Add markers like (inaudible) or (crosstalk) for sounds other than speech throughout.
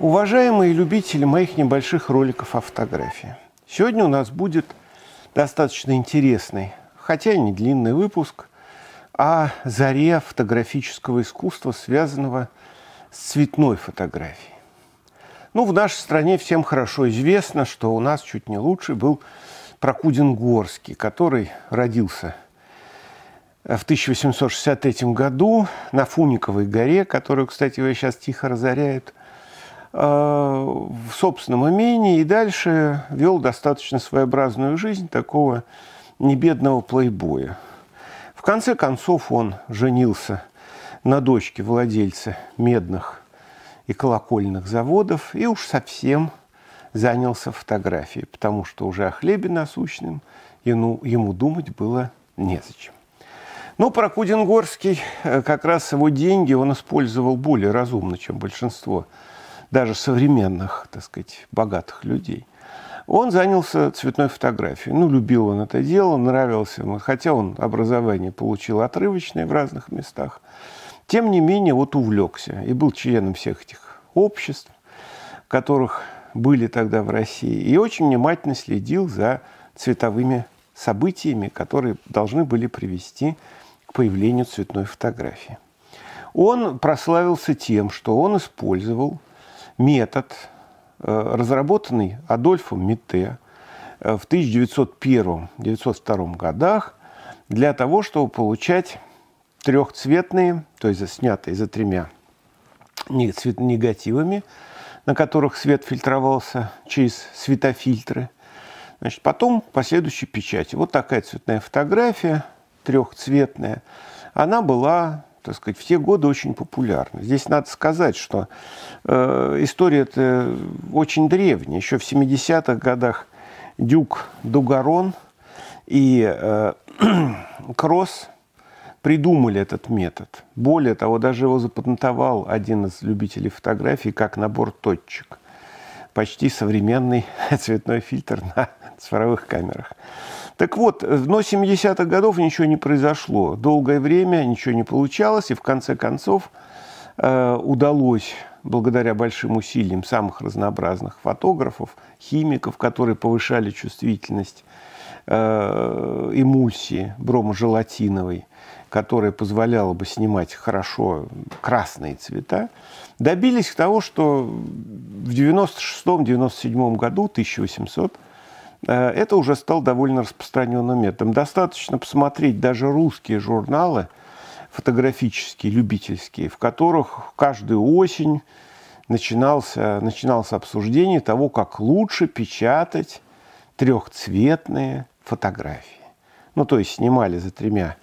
Уважаемые любители моих небольших роликов о фотографии, сегодня у нас будет достаточно интересный, хотя и не длинный выпуск, о заре фотографического искусства, связанного с цветной фотографией. Ну, в нашей стране всем хорошо известно, что у нас чуть не лучший был Прокудин Горский, который родился в 1863 году на Фуниковой горе, которую, кстати, сейчас тихо разоряют – Э, в собственном имении и дальше вел достаточно своеобразную жизнь такого небедного плейбоя. В конце концов он женился на дочке владельца медных и колокольных заводов и уж совсем занялся фотографией, потому что уже о хлебе насущном ему, думать было незачем. Но Прокудин-Горский, э, как раз его деньги он использовал более разумно, чем большинство даже современных, так сказать, богатых людей. Он занялся цветной фотографией. Ну, любил он это дело, нравилось ему. Хотя он образование получил отрывочное в разных местах. Тем не менее, вот увлекся и был членом всех этих обществ, которых были тогда в России, и очень внимательно следил за цветовыми событиями, которые должны были привести к появлению цветной фотографии. Он прославился тем, что он использовал метод, э, разработанный Адольфом Митте э, в 1901-1902 годах для того, чтобы получать трехцветные, то есть снятые за тремя негативами, на которых свет фильтровался через светофильтры. Значит, потом последующая печать. Вот такая цветная фотография, трехцветная. Она была так сказать, все годы очень популярны. Здесь надо сказать, что э, история это очень древняя. Еще в 70-х годах Дюк Дугарон и э, (clears throat) Кросс придумали этот метод. Более того, даже его запатентовал один из любителей фотографии как набор точек. Почти современный (laughs) цветной фильтр на цифровых камерах. Так вот, но 70-х годов ничего не произошло. Долгое время ничего не получалось, и в конце концов э, удалось, благодаря большим усилиям самых разнообразных фотографов, химиков, которые повышали чувствительность э, эмульсии желатиновой которая позволяла бы снимать хорошо красные цвета, добились того, что в 96-97 году, 1800 Э, это уже стал довольно распространенным методом. Достаточно посмотреть даже русские журналы, фотографические, любительские, в которых каждую осень начинался, начинался обсуждение того, как лучше печатать трехцветные фотографии. Ну, то есть снимали за тремя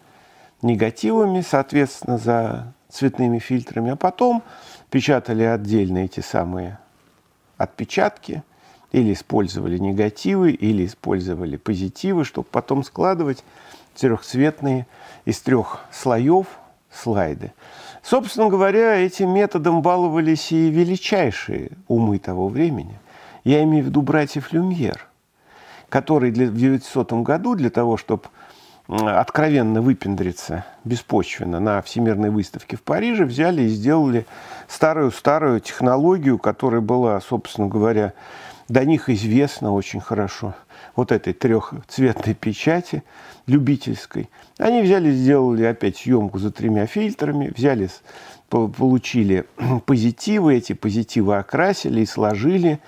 негативами, соответственно, за цветными фильтрами, а потом печатали отдельно эти самые отпечатки – или использовали негативы, или использовали позитивы, чтобы потом складывать трехцветные из трех слоев слайды. Собственно говоря, этим методом баловались и величайшие умы того времени. Я имею в виду братьев Люмьер, которые для, в 900 году для того, чтобы откровенно выпендриться беспочвенно на Всемирной выставке в Париже, взяли и сделали старую-старую технологию, которая была, собственно говоря, до них известно очень хорошо, вот этой трехцветной печати любительской. Они взяли, сделали опять съемку за тремя фильтрами, взяли, получили (clears throat) позитивы, эти позитивы окрасили и сложили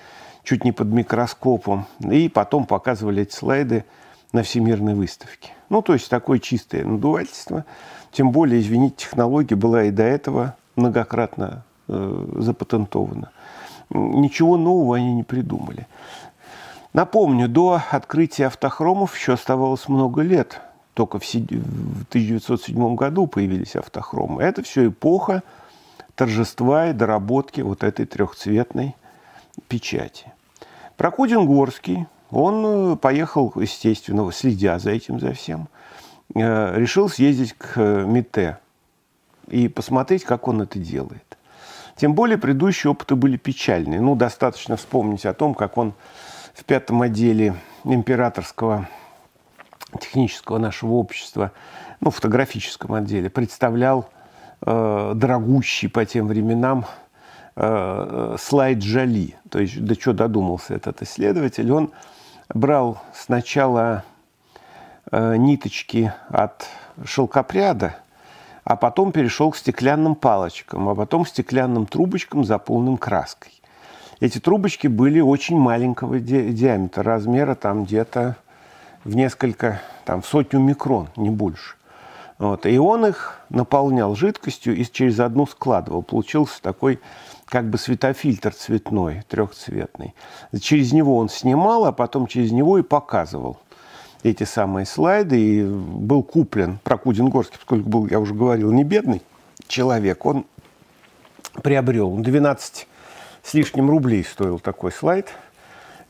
чуть не под микроскопом, и потом показывали эти слайды на всемирной выставке. Ну, то есть такое чистое надувательство. Тем более, извините, технология была и до этого многократно э, запатентована ничего нового они не придумали. Напомню, до открытия автохромов еще оставалось много лет. Только в 1907 году появились автохромы. Это все эпоха торжества и доработки вот этой трехцветной печати. Прокудин Горский, он э, поехал, естественно, следя за этим, за всем, э, решил съездить к э, Мите и посмотреть, как он это делает. Тем более предыдущие опыты были печальные. Ну, достаточно вспомнить о том, как он в пятом отделе императорского технического нашего общества, ну, фотографическом отделе, представлял э, дорогущий по тем временам э, слайд Жали. То есть до чего додумался этот исследователь. Он брал сначала э, ниточки от шелкопряда – а потом перешел к стеклянным палочкам, а потом к стеклянным трубочкам, заполненным краской. Эти трубочки были очень маленького ди диаметра, размера там где-то в несколько, там в сотню микрон, не больше. Вот. И он их наполнял жидкостью и через одну складывал. Получился такой как бы светофильтр цветной, трехцветный. Через него он снимал, а потом через него и показывал эти самые слайды и был куплен Прокудин-Горский, поскольку был, я уже говорил, не бедный человек, он приобрел, он 12 с лишним рублей стоил такой слайд,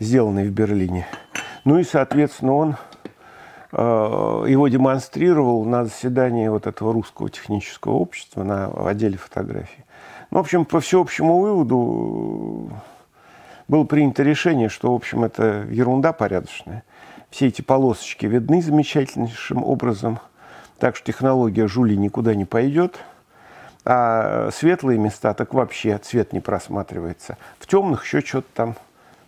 сделанный в Берлине. Ну и, соответственно, он э, его демонстрировал на заседании вот этого русского технического общества на отделе фотографии. Ну, в общем, по всеобщему выводу э, было принято решение, что, в общем, это ерунда порядочная. Все эти полосочки видны замечательнейшим образом. Так что технология жули никуда не пойдет. А светлые места так вообще цвет не просматривается. В темных еще что-то там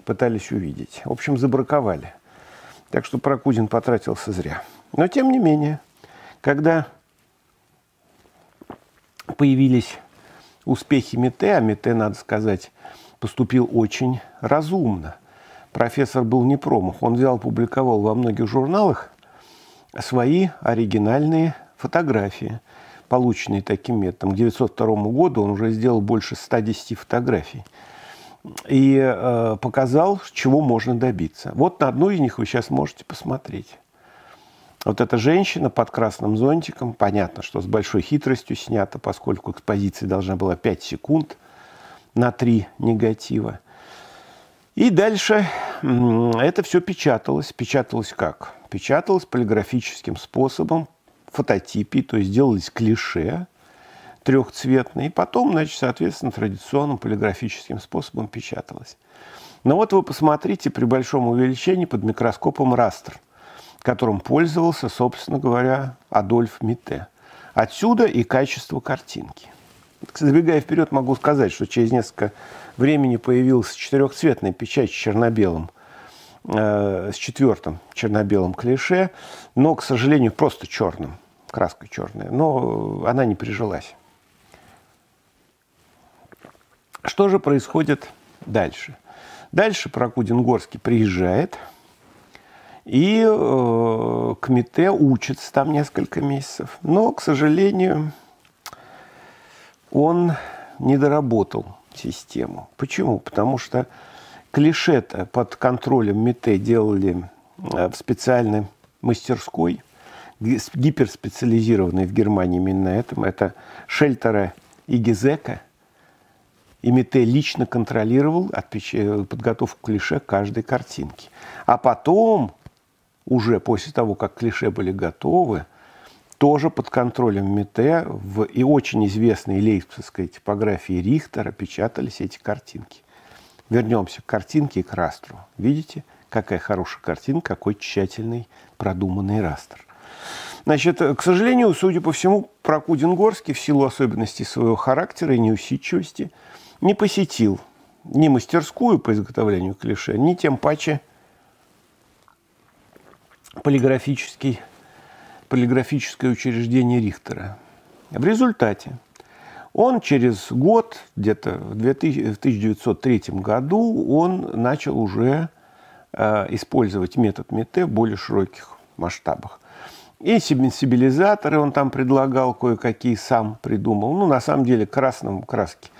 пытались увидеть. В общем, забраковали. Так что Прокудин потратился зря. Но тем не менее, когда появились успехи Мете, а Мете, надо сказать, поступил очень разумно профессор был не промах. Он взял, публиковал во многих журналах свои оригинальные фотографии, полученные таким методом. К 1902 году он уже сделал больше 110 фотографий и э, показал, чего можно добиться. Вот на одну из них вы сейчас можете посмотреть. Вот эта женщина под красным зонтиком, понятно, что с большой хитростью снята, поскольку экспозиция должна была 5 секунд на 3 негатива – и дальше это все печаталось. Печаталось как? Печаталось полиграфическим способом, фототипи, то есть делались клише трехцветные. И потом, значит, соответственно, традиционным полиграфическим способом печаталось. Но ну вот вы посмотрите при большом увеличении под микроскопом растр, которым пользовался, собственно говоря, Адольф Мите. Отсюда и качество картинки. Забегая вперед, могу сказать, что через несколько времени появилась четырехцветная печать с черно-белым, э, с четвертым черно-белым клише, но, к сожалению, просто черным, краской черная. Но она не прижилась. Что же происходит дальше? Дальше Прокудин-Горский приезжает, и э, Кмите учится там несколько месяцев. Но, к сожалению, он не доработал систему. Почему? Потому что клише-то под контролем МИТЭ делали э, в специальной мастерской, гиперспециализированной в Германии именно на этом. Это Шельтеры и Гизека. И МИТЭ лично контролировал подготовку клише каждой картинки. А потом, уже после того, как клише были готовы, тоже под контролем Мете в и очень известной лейпцигской типографии Рихтера печатались эти картинки. Вернемся к картинке и к растру. Видите, какая хорошая картинка, какой тщательный продуманный растр. Значит, э, к сожалению, судя по всему, Прокудин-Горский в силу особенностей своего характера и неусидчивости не посетил ни мастерскую по изготовлению клише, ни тем паче полиграфический полиграфическое учреждение Рихтера. В результате он через год, где-то в 1903 году, он начал уже э, использовать метод МЕТЭ в более широких масштабах. И сибилизаторы он там предлагал, кое-какие сам придумал. Ну, на самом деле, красным краски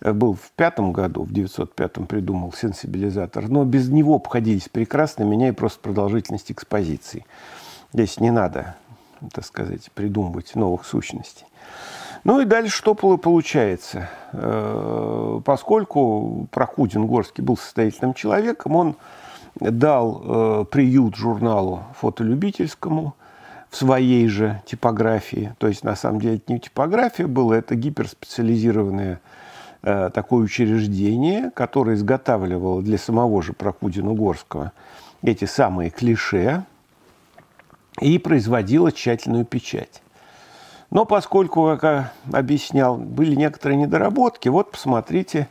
э, был в пятом году, в 905-м придумал сенсибилизатор, но без него обходились прекрасно, меняя просто продолжительность экспозиции. Здесь не надо так сказать, придумывать новых сущностей. Ну и дальше что получается? Э, поскольку Прокудин Горский был состоятельным человеком, он дал э, приют журналу фотолюбительскому в своей же типографии. То есть, на самом деле, это не типография была, это гиперспециализированное э, такое учреждение, которое изготавливало для самого же Прокудина Горского эти самые клише, и производила тщательную печать. Но поскольку, как я объяснял, были некоторые недоработки, вот посмотрите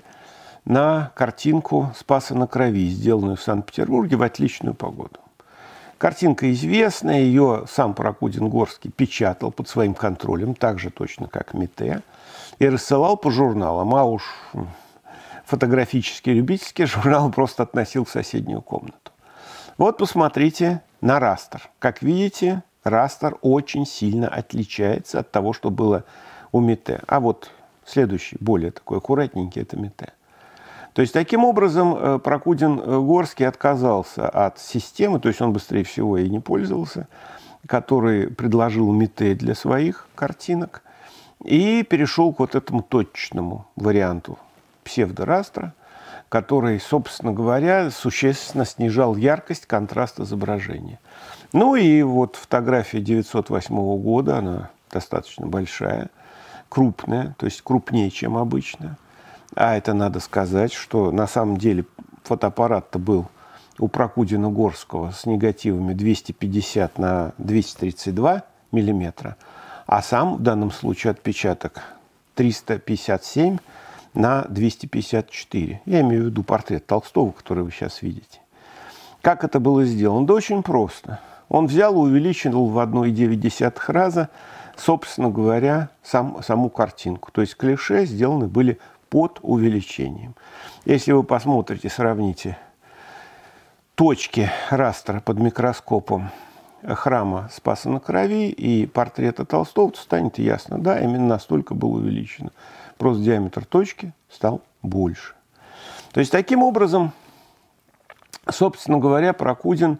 на картинку «Спаса на крови», сделанную в Санкт-Петербурге в отличную погоду. Картинка известная, ее сам Прокудин-Горский печатал под своим контролем, так же точно, как Мите, и рассылал по журналам, а уж фотографический, любительский журнал просто относил в соседнюю комнату. Вот посмотрите на растер. Как видите, растер очень сильно отличается от того, что было у Мите. А вот следующий, более такой аккуратненький, это Мите. То есть таким образом э, Прокудин э, Горский отказался от системы, то есть он быстрее всего и не пользовался, который предложил Мите для своих картинок, и перешел к вот этому точечному варианту псевдорастра – который, собственно говоря, существенно снижал яркость, контраст изображения. Ну и вот фотография 908 года, она достаточно большая, крупная, то есть крупнее, чем обычно. А это надо сказать, что на самом деле фотоаппарат-то был у Прокудина Горского с негативами 250 на 232 миллиметра, а сам в данном случае отпечаток 357 на 254. Я имею в виду портрет Толстого, который вы сейчас видите. Как это было сделано? Да очень просто. Он взял и увеличил в 1,9 раза, собственно говоря, сам, саму картинку. То есть клише сделаны были под увеличением. Если вы посмотрите, сравните точки растра под микроскопом храма Спаса на Крови и портрета Толстого, то станет ясно, да, именно настолько было увеличено просто диаметр точки стал больше. То есть таким образом, собственно говоря, Прокудин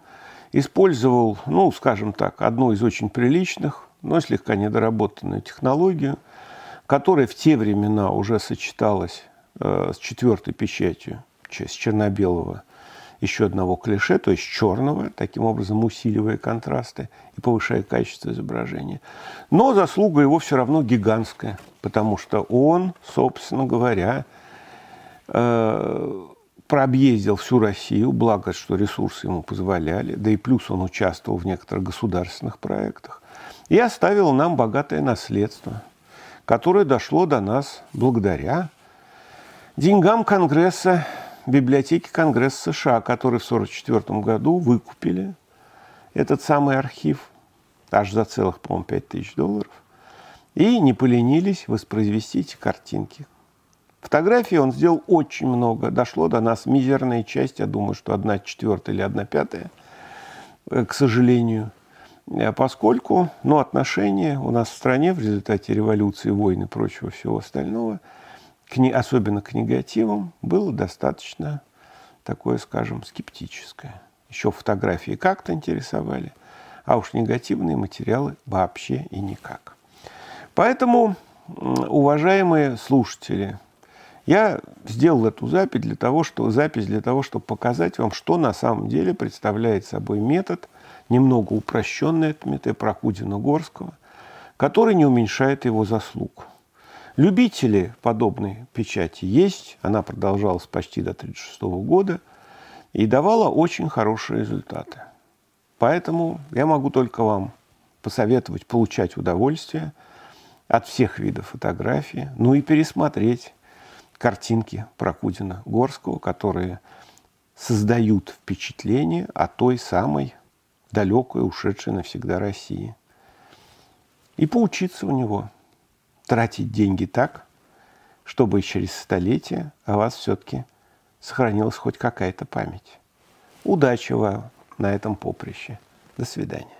использовал, ну, скажем так, одну из очень приличных, но слегка недоработанную технологию, которая в те времена уже сочеталась э, с четвертой печатью, с черно-белого еще одного клише, то есть черного, таким образом усиливая контрасты и повышая качество изображения. Но заслуга его все равно гигантская, потому что он, собственно говоря, э, прообъездил всю Россию, благо, что ресурсы ему позволяли, да и плюс он участвовал в некоторых государственных проектах, и оставил нам богатое наследство, которое дошло до нас благодаря деньгам Конгресса библиотеки Конгресса США, которые в 1944 году выкупили этот самый архив, аж за целых, по-моему, 5 тысяч долларов, и не поленились воспроизвести эти картинки. фотографии. он сделал очень много. Дошло до нас мизерная часть, я думаю, что одна четвертая или одна пятая, э, к сожалению. Э, поскольку ну, отношения у нас в стране в результате революции, войны, и прочего всего остального – кни, особенно к негативам, было достаточно такое, скажем, скептическое. Еще фотографии как-то интересовали, а уж негативные материалы вообще и никак. Поэтому, уважаемые слушатели, я сделал эту запись для того, что, запись для того, чтобы показать вам, что на самом деле представляет собой метод, немного упрощенный от метода Прокудина-Горского, который не уменьшает его заслуг – Любители подобной печати есть. Она продолжалась почти до 1936 года и давала очень хорошие результаты. Поэтому я могу только вам посоветовать получать удовольствие от всех видов фотографии, ну и пересмотреть картинки Прокудина Горского, которые создают впечатление о той самой далекой, ушедшей навсегда России. И поучиться у него – тратить деньги так, чтобы через столетие о вас все-таки сохранилась хоть какая-то память. Удачи вам на этом поприще. До свидания.